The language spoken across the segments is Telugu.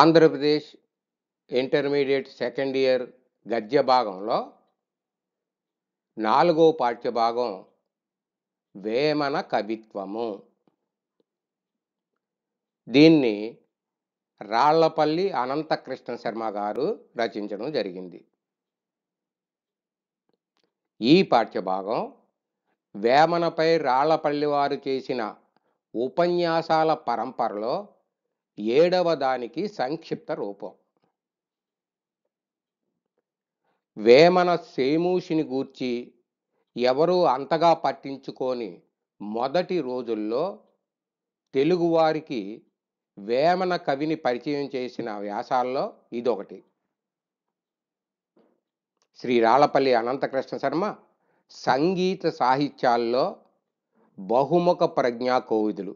ఆంధ్రప్రదేశ్ ఇంటర్మీడియట్ సెకండ్ ఇయర్ గద్య భాగంలో నాలుగో పాఠ్యభాగం వేమన కవిత్వము దీన్ని రాళ్లపల్లి అనంతకృష్ణ శర్మ గారు రచించడం జరిగింది ఈ పాఠ్యభాగం వేమనపై రాళ్లపల్లి వారు చేసిన ఉపన్యాసాల పరంపరలో ఏడవ దానికి సంక్షిప్త రూపం వేమన సేమూషిని గూర్చి ఎవరూ అంతగా పట్టించుకొని మొదటి రోజుల్లో తెలుగువారికి వేమన కవిని పరిచయం చేసిన వ్యాసాల్లో ఇదొకటి శ్రీ రాళ్లపల్లి అనంతకృష్ణ శర్మ సంగీత సాహిత్యాల్లో బహుముఖ ప్రజ్ఞా కోవిదులు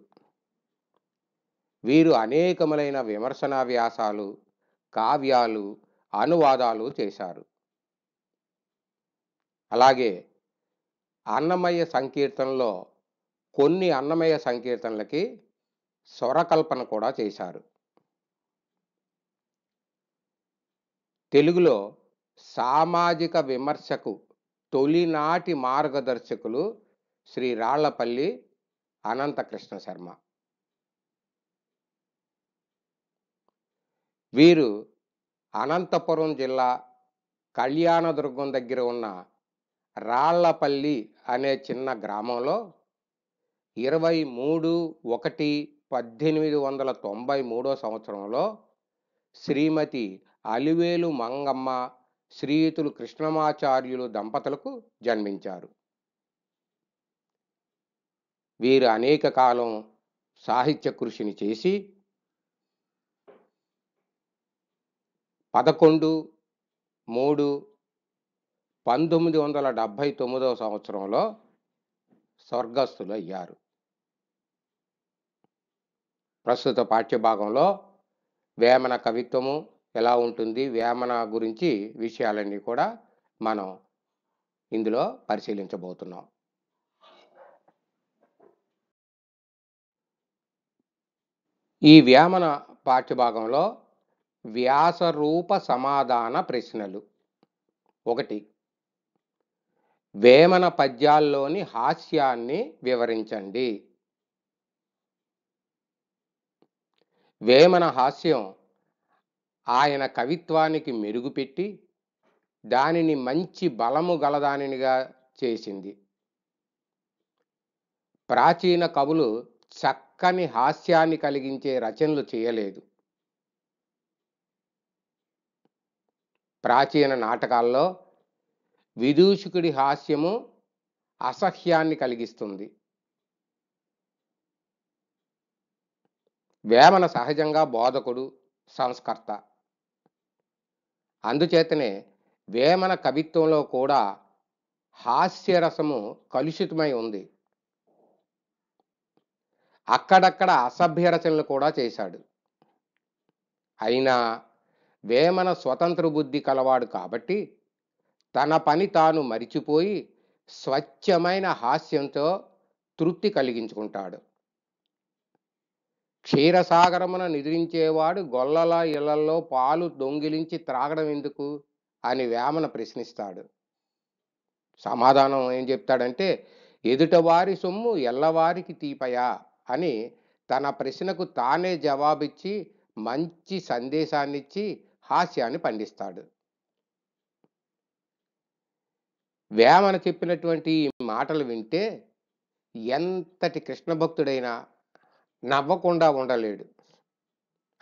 వీరు అనేకములైన విమర్శనా వ్యాసాలు కావ్యాలు అనువాదాలు చేశారు అలాగే అన్నమయ్య సంకీర్తనలో కొన్ని అన్నమయ్య సంకీర్తనలకి స్వరకల్పన కూడా చేశారు తెలుగులో సామాజిక విమర్శకు తొలినాటి మార్గదర్శకులు శ్రీ రాళ్లపల్లి అనంతకృష్ణ శర్మ వీరు అనంతపురం జిల్లా కళ్యాణదుర్గం దగ్గర ఉన్న రాళ్లపల్లి అనే చిన్న గ్రామంలో ఇరవై మూడు ఒకటి పద్దెనిమిది వందల తొంభై మూడో సంవత్సరంలో శ్రీమతి అలివేలు మంగమ్మ శ్రీయుతులు కృష్ణమాచార్యులు దంపతులకు జన్మించారు వీరు అనేక కాలం సాహిత్య కృషిని చేసి పదకొండు మూడు పంతొమ్మిది వందల డెబ్భై తొమ్మిదవ సంవత్సరంలో స్వర్గస్థులు అయ్యారు ప్రస్తుత పాఠ్యభాగంలో వేమన కవిత్వము ఎలా ఉంటుంది వేమన గురించి విషయాలన్నీ కూడా మనం ఇందులో పరిశీలించబోతున్నాం ఈ వేమన పాఠ్యభాగంలో వ్యాసరూప సమాధాన ప్రశ్నలు ఒకటి వేమన పద్యాల్లోని హాస్యాన్ని వివరించండి వేమన హాస్యం ఆయన కవిత్వానికి మెరుగుపెట్టి దానిని మంచి బలము గలదానినిగా చేసింది ప్రాచీన కవులు చక్కని హాస్యాన్ని కలిగించే రచనలు చేయలేదు ప్రాచీన నాటకాల్లో విదూషకుడి హాస్యము అసహ్యాన్ని కలిగిస్తుంది వేమన సహజంగా బోధకుడు సంస్కర్త అందుచేతనే వేమన కవిత్వంలో కూడా హాస్యరసము కలుషితమై ఉంది అక్కడక్కడ అసభ్య రచనలు కూడా చేశాడు అయినా వేమన స్వతంత్ర బుద్ధి కలవాడు కాబట్టి తన పని తాను మరిచిపోయి స్వచ్ఛమైన హాస్యంతో తృప్తి కలిగించుకుంటాడు క్షీరసాగరమున నిద్రించేవాడు గొల్లల ఇళ్లలో పాలు దొంగిలించి త్రాగడం ఎందుకు అని వేమన ప్రశ్నిస్తాడు సమాధానం ఏం చెప్తాడంటే ఎదుటవారి సొమ్ము ఎల్లవారికి తీపయా అని తన ప్రశ్నకు తానే జవాబిచ్చి మంచి సందేశాన్నిచ్చి హాస్యాన్ని పండిస్తాడు వేమన చెప్పినటువంటి మాటలు వింటే ఎంతటి కృష్ణ భక్తుడైనా నవ్వకుండా ఉండలేడు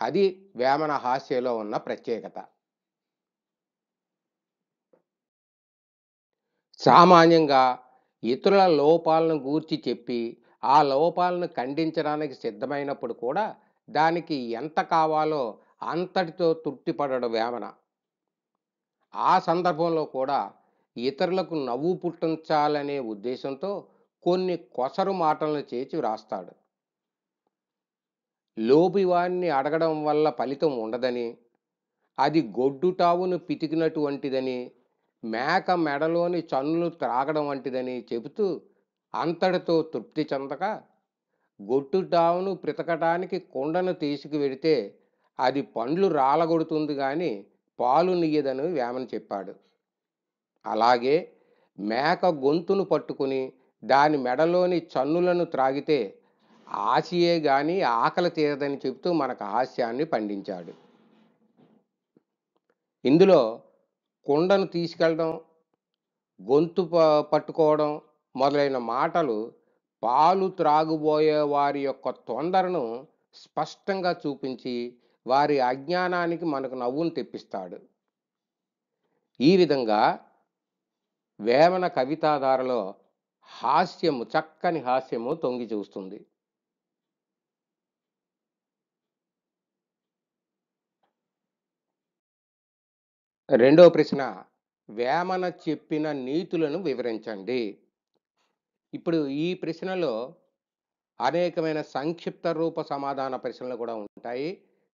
అది వేమన హాస్యలో ఉన్న ప్రత్యేకత సామాన్యంగా ఇతరుల లోపాలను గూర్చి చెప్పి ఆ లోపాలను ఖండించడానికి సిద్ధమైనప్పుడు కూడా దానికి ఎంత కావాలో అంతటితో తృప్తిపడడం వేమన ఆ సందర్భంలో కూడా ఇతరులకు నవ్వు పుట్టించాలనే ఉద్దేశంతో కొన్ని కొసరు మాటలను చేర్చి వ్రాస్తాడు లోపివాణ్ణి అడగడం వల్ల ఫలితం ఉండదని అది గొడ్డుటావును పితికినటువంటిదని మేక మెడలోని చన్నులు త్రాగడం వంటిదని చెబుతూ అంతటితో తృప్తి చెందక గొట్టుటావును పితకటానికి కుండను తీసుకువెడితే అది పండ్లు రాలగొడుతుంది కానీ పాలు నీయదని వేమన చెప్పాడు అలాగే మేక గొంతును పట్టుకుని దాని మెడలోని చన్నులను త్రాగితే ఆశయే గాని ఆకలి తీరదని చెబుతూ మనకు హాస్యాన్ని పండించాడు ఇందులో కుండను తీసుకెళ్ళడం గొంతు పట్టుకోవడం మొదలైన మాటలు పాలు త్రాగుబోయే వారి యొక్క తొందరను స్పష్టంగా చూపించి వారి అజ్ఞానానికి మనకు నవ్వును తెప్పిస్తాడు ఈ విధంగా వేమన కవితాధారలో హాస్యము చక్కని హాస్యము తొంగి చూస్తుంది రెండో ప్రశ్న వేమన చెప్పిన నీతులను వివరించండి ఇప్పుడు ఈ ప్రశ్నలో అనేకమైన సంక్షిప్త రూప సమాధాన ప్రశ్నలు కూడా ఉంటాయి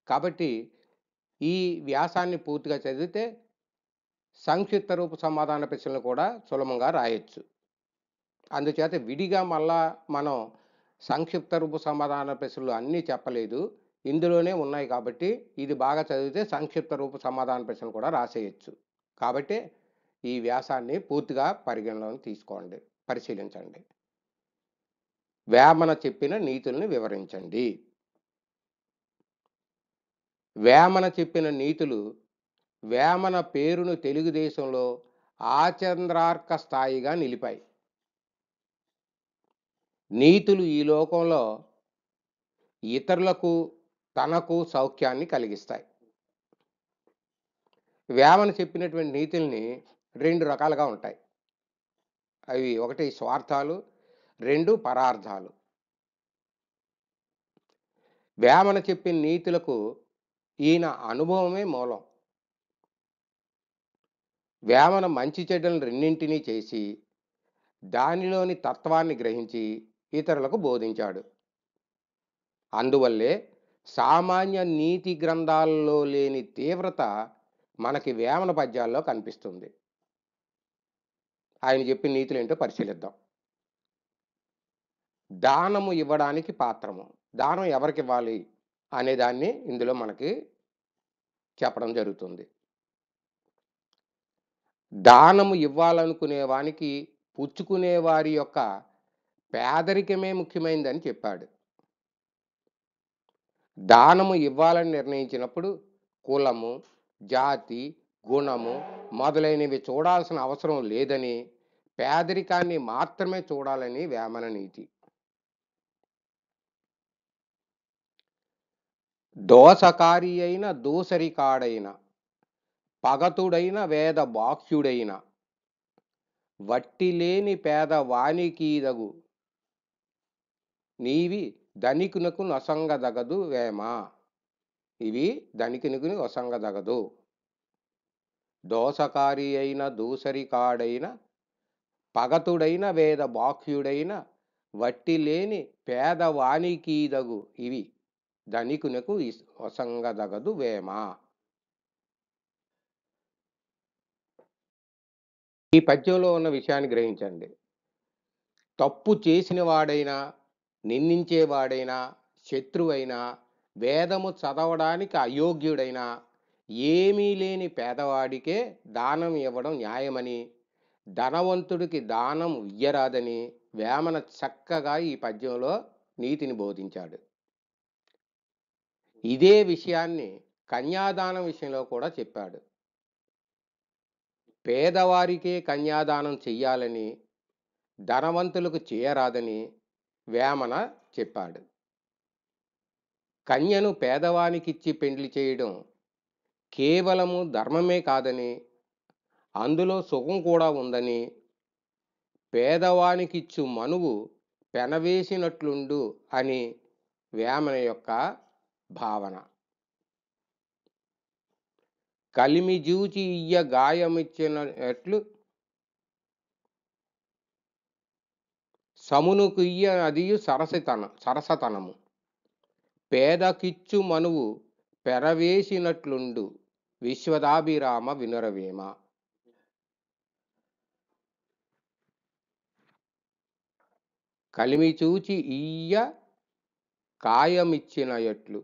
కాబట్టి ఈ వ్యాసాన్ని పూర్తిగా చదివితే సంక్షిప్త రూప సమాధాన ప్రశ్నలు కూడా సులభంగా రాయొచ్చు అందుచేత విడిగా మళ్ళా మనం సంక్షిప్త రూప సమాధాన ప్రశ్నలు అన్నీ చెప్పలేదు ఇందులోనే ఉన్నాయి కాబట్టి ఇది బాగా చదివితే సంక్షిప్త రూప సమాధాన ప్రశ్నలు కూడా రాసేయచ్చు కాబట్టి ఈ వ్యాసాన్ని పూర్తిగా పరిగణలోకి తీసుకోండి పరిశీలించండి వేమన చెప్పిన నీతుల్ని వివరించండి వేమన చెప్పిన నీతులు వేమన పేరును తెలుగుదేశంలో ఆచంద్రార్క స్థాయిగా నిలిపాయి నీతులు ఈ లోకంలో ఇతరులకు తనకు సౌఖ్యాన్ని కలిగిస్తాయి వేమన చెప్పినటువంటి నీతుల్ని రెండు రకాలుగా ఉంటాయి అవి ఒకటి స్వార్థాలు రెండు పరార్థాలు వేమన చెప్పిన నీతులకు ఈయన అనుభవమే మూలం వేమన మంచి చెడ్డలను రెండింటినీ చేసి దానిలోని తత్వాన్ని గ్రహించి ఇతరులకు బోధించాడు అందువల్లే సామాన్య నీతి గ్రంథాల్లో లేని తీవ్రత మనకి వేమన పద్యాల్లో కనిపిస్తుంది ఆయన చెప్పిన నీతులు ఏంటో పరిశీలిద్దాం దానము ఇవ్వడానికి పాత్రము దానం ఎవరికి ఇవ్వాలి అనేదాన్ని ఇందులో మనకి చెప్పడం జరుగుతుంది దానము ఇవ్వాలనుకునే వానికి పుచ్చుకునే వారి యొక్క పేదరికమే ముఖ్యమైందని చెప్పాడు దానము ఇవ్వాలని నిర్ణయించినప్పుడు కులము జాతి గుణము మొదలైనవి చూడాల్సిన అవసరం లేదని పేదరికాన్ని మాత్రమే చూడాలని వేమన నీతి దోసకారి అయిన దూసరికాడైన పగతుడైన వేద బాక్ష్యుడైన వట్టిలేని పేద వానికీదగు నీవి ధనికునకు నొసంగదగదు వేమా ఇవి ధనికునికు నొసంగదగదు దోసకారి అయిన దూసరికాడైన పగతుడైన వేద బాక్ష్యుడైన వట్టిలేని పేదవానికీదగు ఇవి ధనికునకు వసంగదగదు వేమ ఈ పద్యంలో ఉన్న విషయాన్ని గ్రహించండి తప్పు చేసిన వాడైనా నిందించేవాడైనా శత్రువైనా వేదము చదవడానికి అయోగ్యుడైనా ఏమీ లేని పేదవాడికే దానం ఇవ్వడం న్యాయమని ధనవంతుడికి దానం ఇయ్యరాదని వేమన చక్కగా ఈ పద్యంలో నీతిని బోధించాడు ఇదే విషయాన్ని కన్యాదానం విషయంలో కూడా చెప్పాడు పేదవారికే కన్యాదానం చెయ్యాలని ధనవంతులకు చేయరాదని వేమన చెప్పాడు కన్యను పేదవానికిచ్చి పెండ్లి చేయడం కేవలము ధర్మమే కాదని అందులో సుఖం కూడా ఉందని పేదవానికిచ్చు మనువు పెనవేసినట్లుండు అని వేమన యొక్క భావన కలిమి జూచి ఇయ్య గాయమిచ్చినట్లు సమునుకు ఇయ్య అదియు సరసతన సరసతనము పేదకిచ్చు మనువు పెరవేసినట్లుండు విశ్వదాభిరామ వినురవేమ కలిమి చూచి ఈయ కాయమిచ్చిన ఎట్లు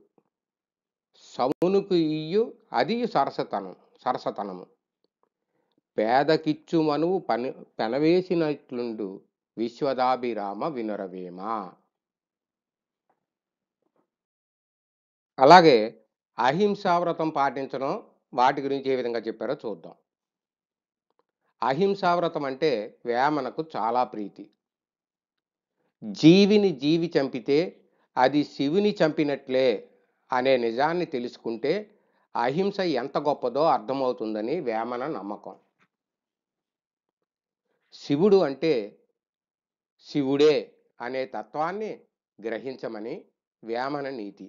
సమునుకు ఇయ్యు అది సరసతనం సరసతనము పేదకిచ్చు మనువు పని పెనవేసినట్లుండు విశ్వదాభిరామ వినురవేమ అలాగే అహింసావ్రతం పాటించడం వాటి గురించి ఏ విధంగా చెప్పారో చూద్దాం అహింసావ్రతం అంటే వేమనకు చాలా ప్రీతి జీవిని జీవి చంపితే అది శివుని చంపినట్లే అనే నిజాన్ని తెలుసుకుంటే అహింస ఎంత గొప్పదో అర్థమవుతుందని వేమన నమ్మకం శివుడు అంటే శివుడే అనే తత్వాన్ని గ్రహించమని వేమన నీతి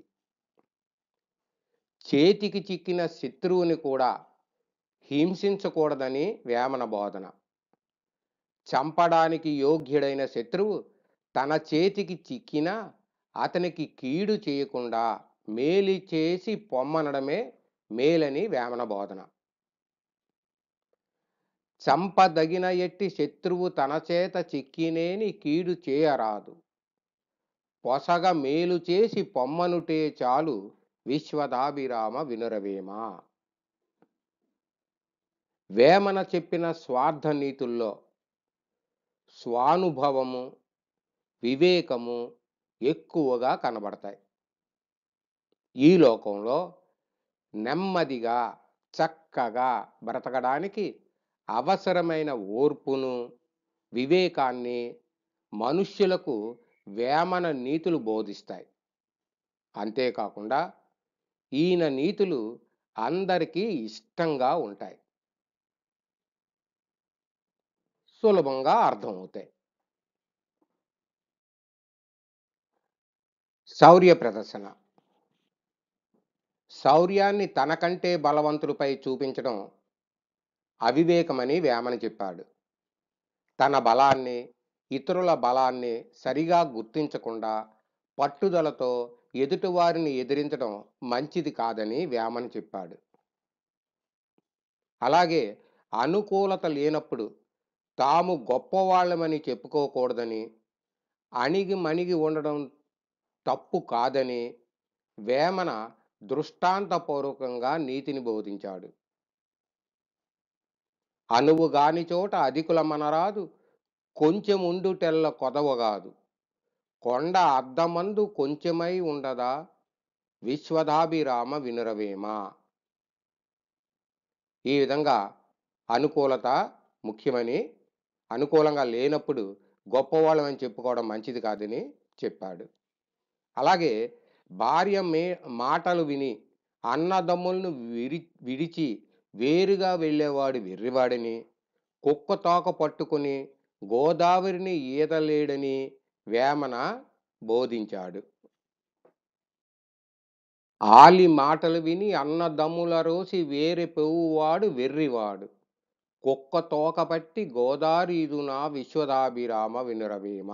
చేతికి చిక్కిన శత్రువుని కూడా హింసించకూడదని వేమన బోధన చంపడానికి యోగ్యుడైన శత్రువు తన చేతికి చిక్కినా అతనికి కీడు చేయకుండా మేలి చేసి పొమ్మనడమే మేలని వేమన బోధన చంపదగిన ఎట్టి శత్రువు తన చేత చిక్కినేని కీడు చేయరాదు పొసగ మేలు చేసి పొమ్మనుటే చాలు విశ్వదాభిరామ వినురవేమ వేమన చెప్పిన స్వార్థ నీతుల్లో స్వానుభవము వివేకము ఎక్కువగా కనబడతాయి ఈ లోకంలో నెమ్మదిగా చక్కగా బ్రతకడానికి అవసరమైన ఓర్పును వివేకాన్ని మనుష్యులకు వేమన నీతులు బోధిస్తాయి అంతేకాకుండా ఈయన నీతులు అందరికీ ఇష్టంగా ఉంటాయి సులభంగా అర్థమవుతాయి శౌర్య ప్రదర్శన శౌర్యాన్ని తనకంటే బలవంతులపై చూపించడం అవివేకమని వేమన చెప్పాడు తన బలాన్ని ఇతరుల బలాన్ని సరిగా గుర్తించకుండా పట్టుదలతో ఎదుటివారిని ఎదిరించడం మంచిది కాదని వేమన చెప్పాడు అలాగే అనుకూలత లేనప్పుడు తాము గొప్పవాళ్ళమని చెప్పుకోకూడదని అణిగి మణిగి ఉండడం తప్పు కాదని వేమన దృష్టాంతపూర్వకంగా నీతిని బోధించాడు అనువు గాని చోట అధికుల మనరాదు కొంచెముండుటెల్ల కొదవగాదు కొండ అద్దమందు కొంచెమై ఉండదా విశ్వదాభిరామ వినురవేమా ఈ విధంగా అనుకూలత ముఖ్యమని అనుకూలంగా లేనప్పుడు గొప్పవాళ్ళమని చెప్పుకోవడం మంచిది కాదని చెప్పాడు అలాగే భార్య మే మాటలు విని అన్నదమ్ములను విరి విడిచి వేరుగా వెళ్ళేవాడు వెర్రివాడని కుక్క తోక పట్టుకుని గోదావరిని ఈదలేడని వేమన బోధించాడు ఆలి మాటలు విని అన్నదమ్ముల రోసి వేరే పెవ్వువాడు వెర్రివాడు కుక్క తోక పట్టి నా విశ్వదాభిరామ వినురవేమ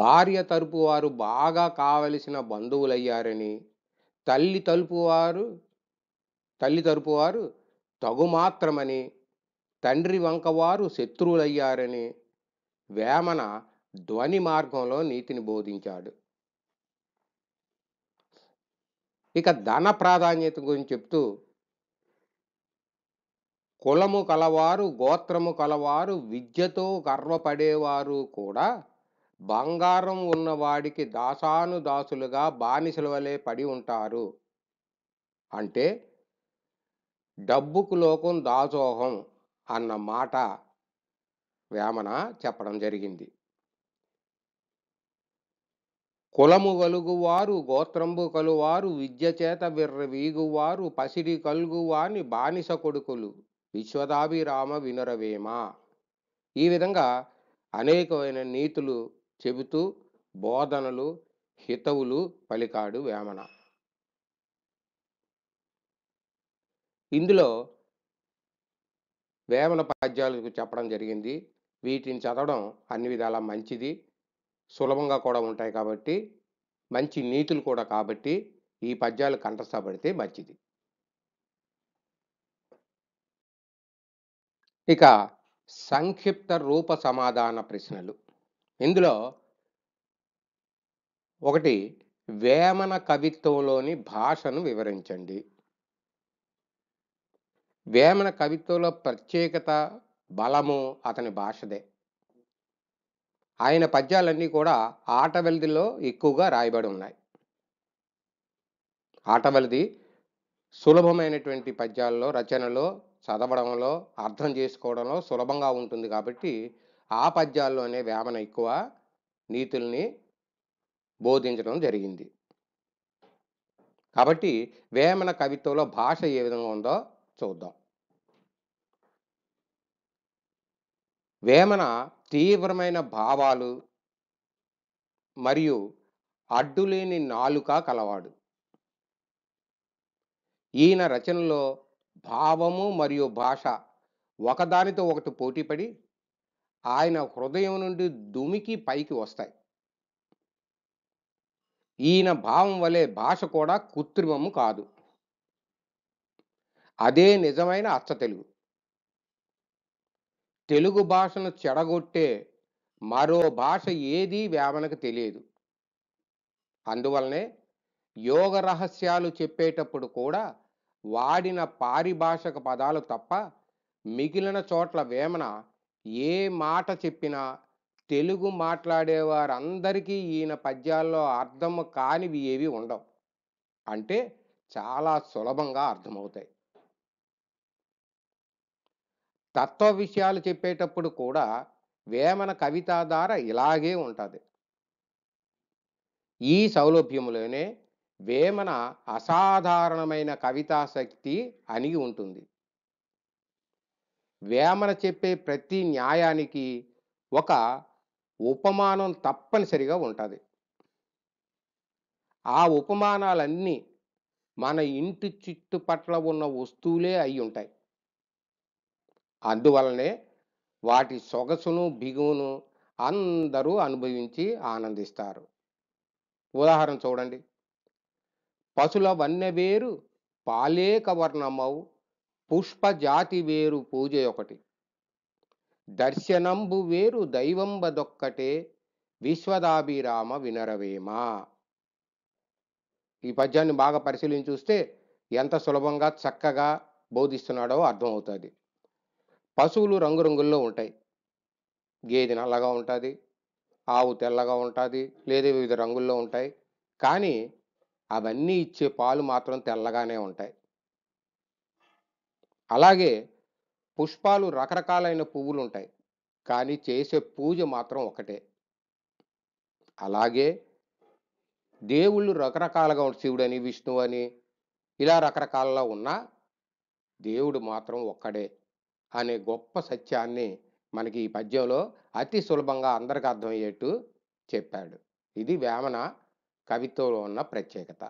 భార్య తరపు వారు బాగా కావలసిన బంధువులయ్యారని తల్లి తలుపు వారు తల్లి తరపు వారు తగుమాత్రమని తండ్రి వంకవారు శత్రువులయ్యారని వేమన ధ్వని మార్గంలో నీతిని బోధించాడు ఇక ధన ప్రాధాన్యత గురించి చెప్తూ కులము కలవారు గోత్రము కలవారు విద్యతో గర్వపడేవారు కూడా బంగారం ఉన్నవాడికి దాసానుదాసులుగా బానిసల వలె పడి ఉంటారు అంటే డబ్బుకు లోకం దాసోహం అన్న మాట వేమన చెప్పడం జరిగింది కులము కలుగువారు గోత్రంబు కలువారు విద్య చేత విర్ర వీగువారు పసిడి కలుగువాని బానిస కొడుకులు విశ్వదాభిరామ వినురవేమ ఈ విధంగా అనేకమైన నీతులు చెబుతూ బోధనలు హితవులు పలికాడు వేమన ఇందులో వేమన పద్యాలకు చెప్పడం జరిగింది వీటిని చదవడం అన్ని విధాలా మంచిది సులభంగా కూడా ఉంటాయి కాబట్టి మంచి నీతులు కూడా కాబట్టి ఈ పద్యాలు కంఠస్థపడితే మంచిది ఇక సంక్షిప్త రూప సమాధాన ప్రశ్నలు ఇందులో ఒకటి వేమన కవిత్వంలోని భాషను వివరించండి వేమన కవిత్వంలో ప్రత్యేకత బలము అతని భాషదే ఆయన పద్యాలన్నీ కూడా ఆటవలిదిలో ఎక్కువగా రాయబడి ఉన్నాయి ఆటవలిది సులభమైనటువంటి పద్యాల్లో రచనలో చదవడంలో అర్థం చేసుకోవడంలో సులభంగా ఉంటుంది కాబట్టి ఆ పద్యాల్లోనే వేమన ఎక్కువ నీతుల్ని బోధించడం జరిగింది కాబట్టి వేమన కవిత్వంలో భాష ఏ విధంగా ఉందో చూద్దాం వేమన తీవ్రమైన భావాలు మరియు అడ్డులేని నాలుక కలవాడు ఈయన రచనలో భావము మరియు భాష ఒకదానితో ఒకటి పోటీపడి ఆయన హృదయం నుండి దుమికి పైకి వస్తాయి ఈయన భావం వలె భాష కూడా కృత్రిమము కాదు అదే నిజమైన అచ్చ తెలుగు తెలుగు భాషను చెడగొట్టే మరో భాష ఏదీ వేమనకు తెలియదు అందువలనే యోగ రహస్యాలు చెప్పేటప్పుడు కూడా వాడిన పారిభాషక పదాలు తప్ప మిగిలిన చోట్ల వేమన ఏ మాట చెప్పినా తెలుగు మాట్లాడేవారందరికీ ఈయన పద్యాల్లో అర్థం కానివి ఏవి ఉండవు అంటే చాలా సులభంగా అర్థమవుతాయి తత్వ విషయాలు చెప్పేటప్పుడు కూడా వేమన కవితాధార ధార ఇలాగే ఉంటుంది ఈ సౌలభ్యంలోనే వేమన అసాధారణమైన కవితాశక్తి అణిగి ఉంటుంది వేమన చెప్పే ప్రతి న్యాయానికి ఒక ఉపమానం తప్పనిసరిగా ఉంటుంది ఆ ఉపమానాలన్నీ మన ఇంటి చుట్టుపట్ల ఉన్న వస్తువులే అయి ఉంటాయి అందువలనే వాటి సొగసును బిగువును అందరూ అనుభవించి ఆనందిస్తారు ఉదాహరణ చూడండి పశుల వన్నె వేరు పాలేక వర్ణమవు పుష్ప జాతి వేరు పూజ ఒకటి దర్శనంబు వేరు దైవంబదొక్కటే విశ్వదాభిరామ వినరవేమ ఈ పద్యాన్ని బాగా పరిశీలించి చూస్తే ఎంత సులభంగా చక్కగా బోధిస్తున్నాడో అర్థమవుతుంది పశువులు రంగురంగుల్లో ఉంటాయి గేదె నల్లగా ఉంటుంది ఆవు తెల్లగా ఉంటుంది లేదా వివిధ రంగుల్లో ఉంటాయి కానీ అవన్నీ ఇచ్చే పాలు మాత్రం తెల్లగానే ఉంటాయి అలాగే పుష్పాలు రకరకాలైన పువ్వులు ఉంటాయి కానీ చేసే పూజ మాత్రం ఒకటే అలాగే దేవుళ్ళు రకరకాలుగా శివుడు అని విష్ణువు అని ఇలా రకరకాలలో ఉన్నా దేవుడు మాత్రం ఒక్కడే అనే గొప్ప సత్యాన్ని మనకి ఈ పద్యంలో అతి సులభంగా అందరికి అర్థమయ్యేట్టు చెప్పాడు ఇది వేమన కవిత్వంలో ఉన్న ప్రత్యేకత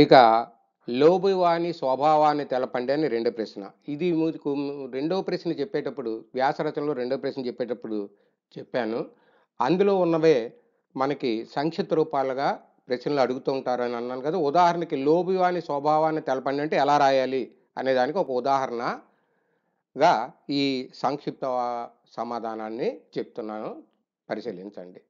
ఇక లోభవాణి స్వభావాన్ని తెలపండి అని రెండో ప్రశ్న ఇది మీకు రెండో ప్రశ్న చెప్పేటప్పుడు వ్యాసరచనలో రెండో ప్రశ్న చెప్పేటప్పుడు చెప్పాను అందులో ఉన్నవే మనకి సంక్షిప్త రూపాలుగా ప్రశ్నలు అడుగుతూ ఉంటారు అని అన్నాను కదా ఉదాహరణకి లోబువాని స్వభావాన్ని తెలపండి అంటే ఎలా రాయాలి అనే దానికి ఒక ఉదాహరణగా ఈ సంక్షిప్త సమాధానాన్ని చెప్తున్నాను పరిశీలించండి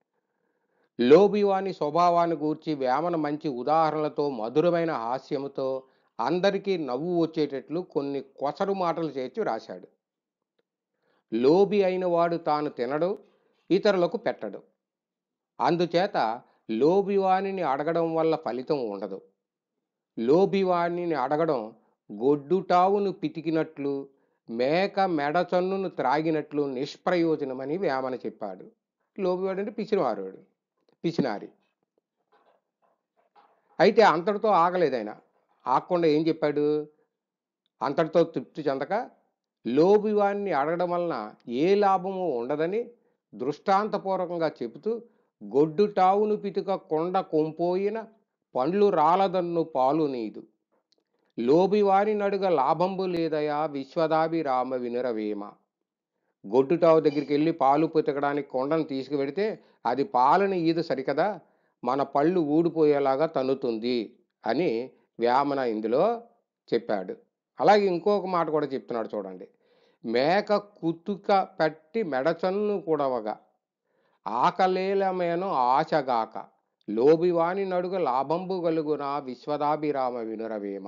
లోబివాని స్వభావాన్ని గూర్చి వేమన మంచి ఉదాహరణలతో మధురమైన హాస్యముతో అందరికీ నవ్వు వచ్చేటట్లు కొన్ని కొసరు మాటలు చేర్చి రాశాడు లోబి అయినవాడు తాను తినడు ఇతరులకు పెట్టడు అందుచేత లోబివాణిని అడగడం వల్ల ఫలితం ఉండదు లోబివాణిని అడగడం గొడ్డుటావును పితికినట్లు మేక మెడచన్నును త్రాగినట్లు నిష్ప్రయోజనమని వేమన చెప్పాడు లోబివాడు అంటే పిచ్చినవారోడు పిసినారి అయితే అంతటితో ఆగలేదు ఆయన ఆగకుండా ఏం చెప్పాడు అంతటితో తృప్తి చెందక లోభివాన్ని అడగడం వలన ఏ లాభము ఉండదని దృష్టాంతపూర్వకంగా చెబుతూ గొడ్డు టావును పితుక కొండ కొంపోయిన పండ్లు రాలదన్ను పాలు నీదు లోబివారి నడుగ లాభంబు లేదయా విశ్వదాభిరామ వినురవేమ గొడ్డుటావు దగ్గరికి వెళ్ళి పాలు పుతకడానికి కొండను తీసుకువెడితే అది పాలని ఈద సరికదా మన పళ్ళు ఊడిపోయేలాగా తన్నుతుంది అని వ్యామన ఇందులో చెప్పాడు అలాగే ఇంకొక మాట కూడా చెప్తున్నాడు చూడండి మేక కుతుక పట్టి మెడచన్ను కూడవగా ఆకలేలమేను ఆశగాక లోబివాణి నడుగు లాభంబు గలుగునా విశ్వదాభిరామ వినురవేమ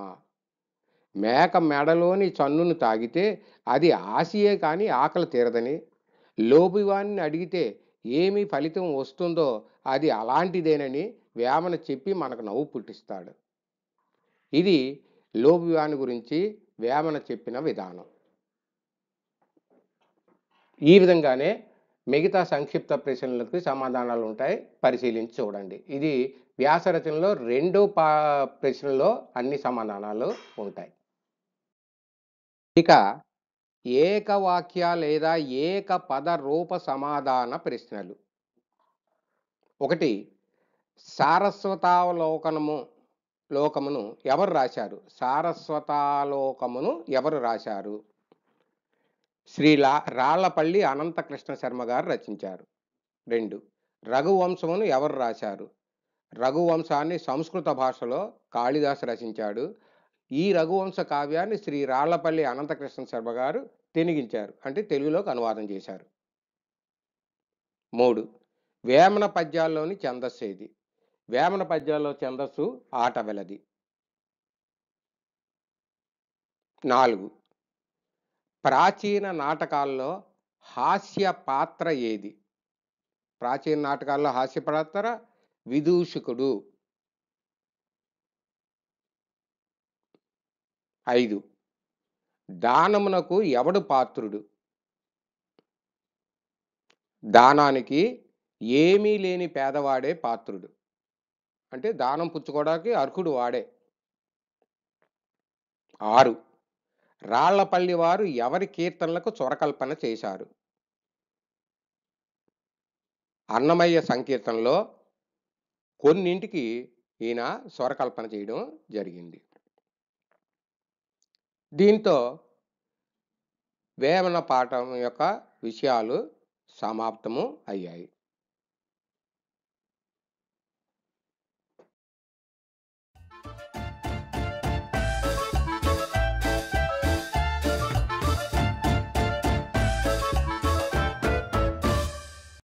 మేక మెడలోని చన్నును తాగితే అది ఆశయే కానీ ఆకలి తీరదని లోపివాణిని అడిగితే ఏమి ఫలితం వస్తుందో అది అలాంటిదేనని వేమన చెప్పి మనకు నవ్వు పుట్టిస్తాడు ఇది లోపివాణి గురించి వేమన చెప్పిన విధానం ఈ విధంగానే మిగతా సంక్షిప్త ప్రశ్నలకు సమాధానాలు ఉంటాయి పరిశీలించి చూడండి ఇది వ్యాసరచనలో రెండో పా ప్రశ్నలో అన్ని సమాధానాలు ఉంటాయి ఇక ఏకవాక్య లేదా ఏక పద రూప సమాధాన ప్రశ్నలు ఒకటి సారస్వతావలోకనము లోకమును ఎవరు రాశారు సారస్వతాలోకమును ఎవరు రాశారు శ్రీ లా రాళ్లపల్లి అనంతకృష్ణ శర్మ గారు రచించారు రెండు రఘువంశమును ఎవరు రాశారు రఘువంశాన్ని సంస్కృత భాషలో కాళిదాసు రచించాడు ఈ రఘువంశ కావ్యాన్ని శ్రీ రాళ్లపల్లి అనంతకృష్ణ శర్మ గారు తెనిగించారు అంటే తెలుగులోకి అనువాదం చేశారు మూడు వేమన పద్యాల్లోని ఛందస్సు ఇది వేమన పద్యాల్లో ఛందస్సు ఆట వెలది నాలుగు ప్రాచీన నాటకాల్లో హాస్య పాత్ర ఏది ప్రాచీన నాటకాల్లో హాస్య పాత్ర విదూషకుడు ఐదు దానమునకు ఎవడు పాత్రుడు దానానికి ఏమీ లేని పేదవాడే పాత్రుడు అంటే దానం పుచ్చుకోవడానికి అర్హుడు వాడే ఆరు రాళ్లపల్లి వారు ఎవరి కీర్తనలకు చొరకల్పన చేశారు అన్నమయ్య సంకీర్తనలో కొన్నింటికి ఈయన స్వరకల్పన చేయడం జరిగింది దీంతో వేమన పాఠం యొక్క విషయాలు సమాప్తము అయ్యాయి